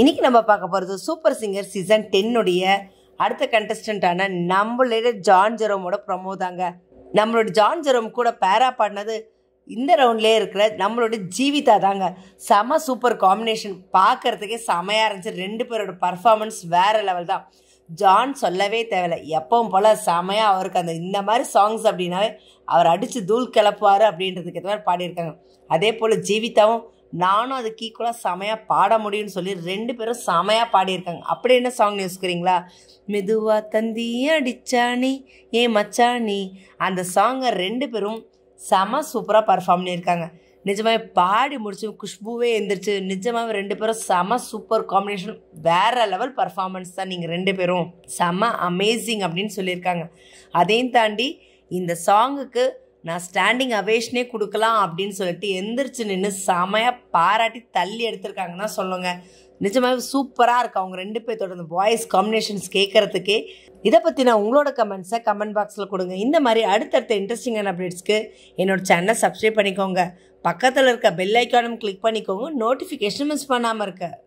இன்னைக்கு நம்ம பார்க்க போகிறது சூப்பர் சிங்கர் சீசன் டென்னுடைய அடுத்த கண்டஸ்டண்ட்டான நம்மளோட ஜான் ஜெரோமோட ப்ரமோ தாங்க நம்மளோட ஜான் ஜெரோம் கூட பேரா பாடினது இந்த ரவுண்ட்லேயே இருக்கிற நம்மளோட ஜீவிதா தாங்க செம சூப்பர் காம்பினேஷன் பார்க்குறதுக்கே செமையாக இருந்துச்சு ரெண்டு பேரோட பர்ஃபார்மன்ஸ் வேறு லெவல் தான் ஜான் சொல்லவே தேவையில்ல எப்பவும் போல் செமையாக அவருக்கு அந்த இந்த மாதிரி சாங்ஸ் அப்படின்னாவே அவர் அடித்து தூள் கிளப்புவார் அப்படின்றதுக்கு ஏற்ற மாதிரி பாடியிருக்காங்க அதே போல் ஜீவிதாவும் நானும் அதுக்கு ஈக்குவலாக செமையாக பாட முடியும்னு சொல்லி ரெண்டு பேரும் செமையாக பாடியிருக்காங்க அப்படி என்ன சாங் யோசிக்கிறீங்களா மெதுவாக தந்தி அடிச்சாணி ஏ மச்சாணி அந்த சாங்கை ரெண்டு பேரும் செம சூப்பராக பர்ஃபார்ம் பண்ணியிருக்காங்க நிஜமாகவே பாடி முடிச்சு குஷ்புவே எழுந்திரிச்சு நிஜமாகவே ரெண்டு பேரும் செம சூப்பர் காம்பினேஷன் வேற லெவல் பர்ஃபார்மன்ஸ் தான் நீங்கள் ரெண்டு பேரும் செம அமேசிங் அப்படின்னு சொல்லியிருக்காங்க அதையும் தாண்டி இந்த சாங்குக்கு நான் ஸ்டாண்டிங் அவேஷனே கொடுக்கலாம் அப்படின்னு சொல்லிட்டு எந்திரிச்சு நின்று செமையாக பாராட்டி தள்ளி எடுத்திருக்காங்கன்னா சொல்லுங்க நிஜமாகவே சூப்பராக இருக்கு அவங்க ரெண்டு பேர்த்தோட அந்த வாய்ஸ் காம்பினேஷன்ஸ் கேட்குறதுக்கே இதை பற்றின உங்களோட கமெண்ட்ஸை கமெண்ட் பாக்ஸில் கொடுங்க இந்த மாதிரி அடுத்தடுத்த இன்ட்ரெஸ்டிங்கான அப்டேட்ஸ்க்கு என்னோடய சேனலை சப்ஸ்கிரைப் பண்ணிக்கோங்க பக்கத்தில் இருக்க பெல் ஐக்கானும் கிளிக் பண்ணிக்கோங்க நோட்டிஃபிகேஷன் மிஸ் பண்ணாமல் இருக்க